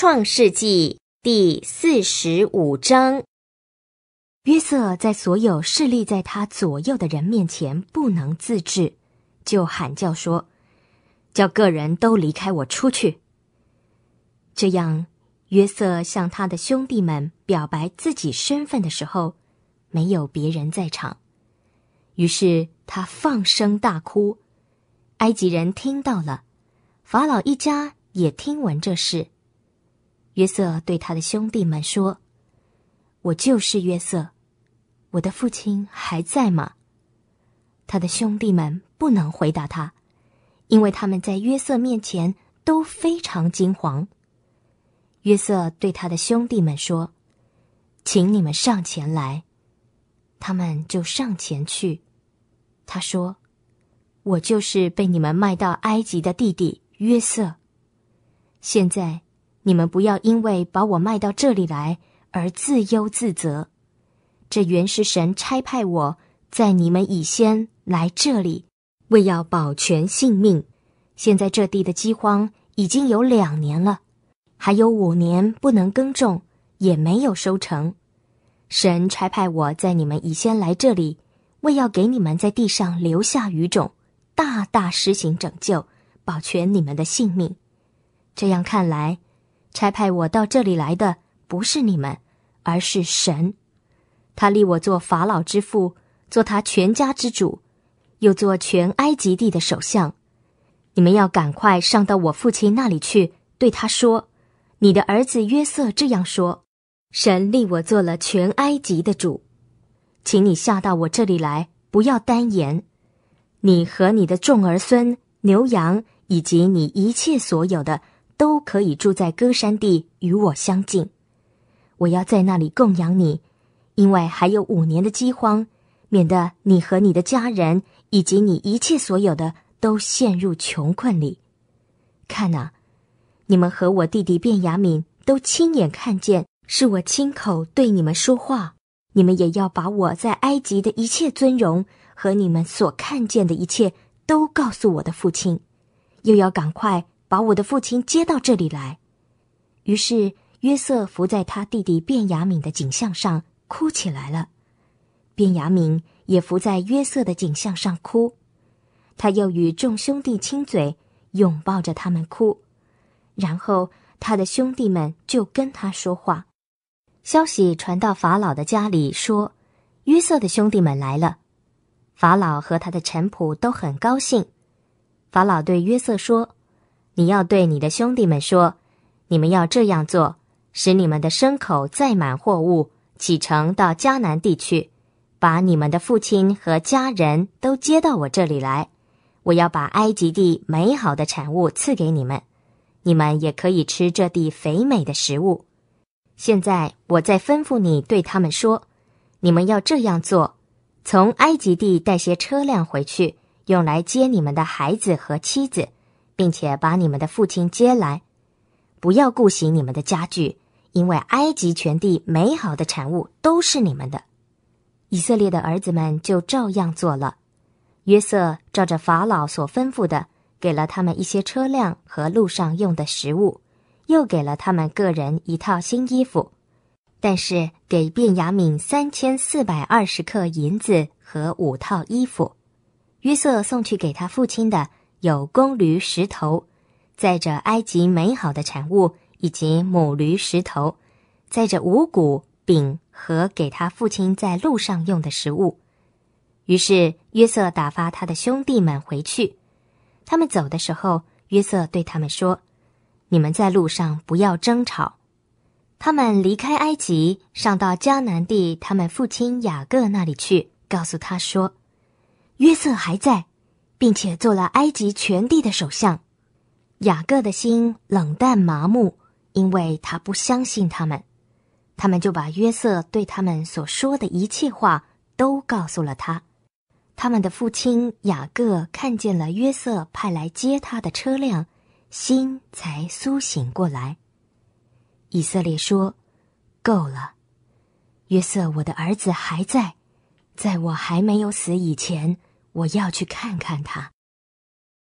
创世纪第四十五章：约瑟在所有势力在他左右的人面前不能自制，就喊叫说：“叫个人都离开我出去。”这样，约瑟向他的兄弟们表白自己身份的时候，没有别人在场，于是他放声大哭。埃及人听到了，法老一家也听闻这事。约瑟对他的兄弟们说：“我就是约瑟，我的父亲还在吗？”他的兄弟们不能回答他，因为他们在约瑟面前都非常惊惶。约瑟对他的兄弟们说：“请你们上前来。”他们就上前去。他说：“我就是被你们卖到埃及的弟弟约瑟，现在。”你们不要因为把我卖到这里来而自忧自责。这原是神差派我在你们以先来这里，为要保全性命。现在这地的饥荒已经有两年了，还有五年不能耕种，也没有收成。神差派我在你们以先来这里，为要给你们在地上留下余种，大大施行拯救，保全你们的性命。这样看来。差派我到这里来的不是你们，而是神。他立我做法老之父，做他全家之主，又做全埃及地的首相。你们要赶快上到我父亲那里去，对他说：“你的儿子约瑟这样说：神立我做了全埃及的主，请你下到我这里来，不要单言，你和你的众儿孙、牛羊以及你一切所有的。”都可以住在歌山地，与我相近。我要在那里供养你，因为还有五年的饥荒，免得你和你的家人以及你一切所有的都陷入穷困里。看呐，你们和我弟弟卞雅敏都亲眼看见，是我亲口对你们说话。你们也要把我在埃及的一切尊荣和你们所看见的一切都告诉我的父亲，又要赶快。把我的父亲接到这里来。于是约瑟伏在他弟弟卞雅敏的颈项上哭起来了，卞雅敏也伏在约瑟的颈项上哭。他又与众兄弟亲嘴，拥抱着他们哭。然后他的兄弟们就跟他说话。消息传到法老的家里，说约瑟的兄弟们来了。法老和他的臣仆都很高兴。法老对约瑟说。你要对你的兄弟们说：“你们要这样做，使你们的牲口载满货物，启程到迦南地去，把你们的父亲和家人都接到我这里来。我要把埃及地美好的产物赐给你们，你们也可以吃这地肥美的食物。”现在，我在吩咐你对他们说：“你们要这样做，从埃及地带些车辆回去，用来接你们的孩子和妻子。”并且把你们的父亲接来，不要顾惜你们的家具，因为埃及全地美好的产物都是你们的。以色列的儿子们就照样做了。约瑟照着法老所吩咐的，给了他们一些车辆和路上用的食物，又给了他们个人一套新衣服。但是给卞雅敏三千四百二十克银子和五套衣服。约瑟送去给他父亲的。有公驴石头，载着埃及美好的产物；以及母驴石头，载着五谷饼和给他父亲在路上用的食物。于是约瑟打发他的兄弟们回去。他们走的时候，约瑟对他们说：“你们在路上不要争吵。”他们离开埃及，上到迦南地，他们父亲雅各那里去，告诉他说：“约瑟还在。”并且做了埃及全地的首相，雅各的心冷淡麻木，因为他不相信他们。他们就把约瑟对他们所说的一切话都告诉了他。他们的父亲雅各看见了约瑟派来接他的车辆，心才苏醒过来。以色列说：“够了，约瑟，我的儿子还在，在我还没有死以前。”我要去看看他。